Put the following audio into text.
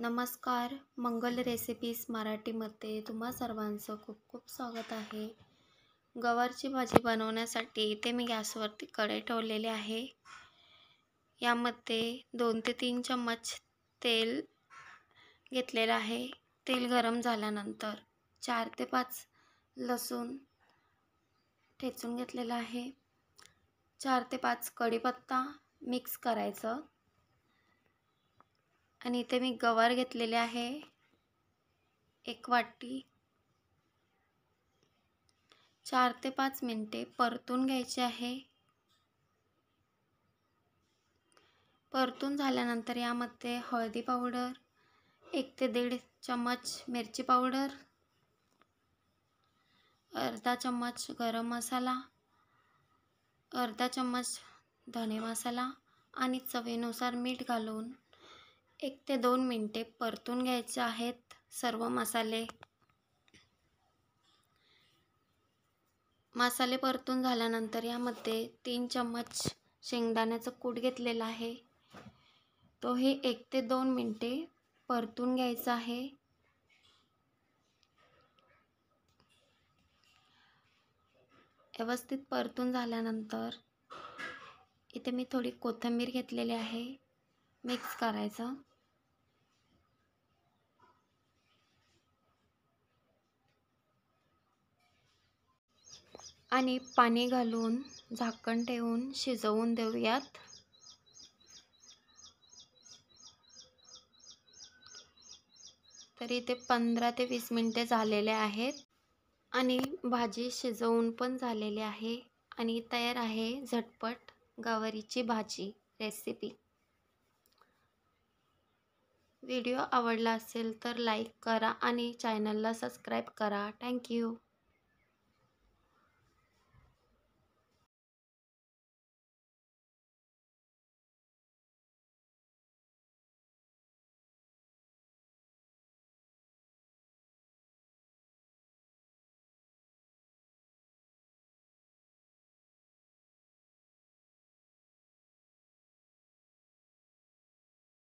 नमस्कार मंगल रेसिपीज मराठीमध्ये तुम्हा सर्वांचं खूप खूप स्वागत आहे गवारची भाजी बनवण्यासाठी इथे मी गॅसवरती कढई ठेवलेले आहे यामध्ये दोन ते तीन चम्मच तेल घेतलेलं आहे तेल गरम झाल्यानंतर चार ते पाच लसूण ठेचून घेतलेलं आहे चार ते पाच कढीपत्ता मिक्स करायचं आणि इथे मी गवार घेतलेले आहे एक वाटी चार ते पाच मिनटे परतून घ्यायचे आहे परतून झाल्यानंतर यामध्ये हळदी पावडर एक ते दीड चम्मच मिरची पावडर अर्धा चम्मच गरम मसाला अर्धा चम्मच धने मसाला आणि चवीनुसार मीठ घालून एक ते दोन मिनटे परतून घ्यायचे आहेत सर्व मसाले मसाले परतून झाल्यानंतर यामध्ये तीन चम्मच शेंगदाण्याचं कूट घेतलेला आहे तो एक ते दोन मिनटे परतून घ्यायचा आहे व्यवस्थित परतून झाल्यानंतर इथे मी थोडी कोथिंबीर घेतलेली आहे मिक्स करायचं आणि पाणी घालून झाकण ठेवून शिजवून देऊयात तरी ते पंधरा ते वीस मिनटे झालेले आहेत आणि भाजी शिजवून पण झालेली आहे आणि तयार आहे झटपट गावरीची भाजी रेसिपी व्हिडिओ आवडला असेल तर लाईक करा आणि चॅनलला सबस्क्राईब करा थँक्यू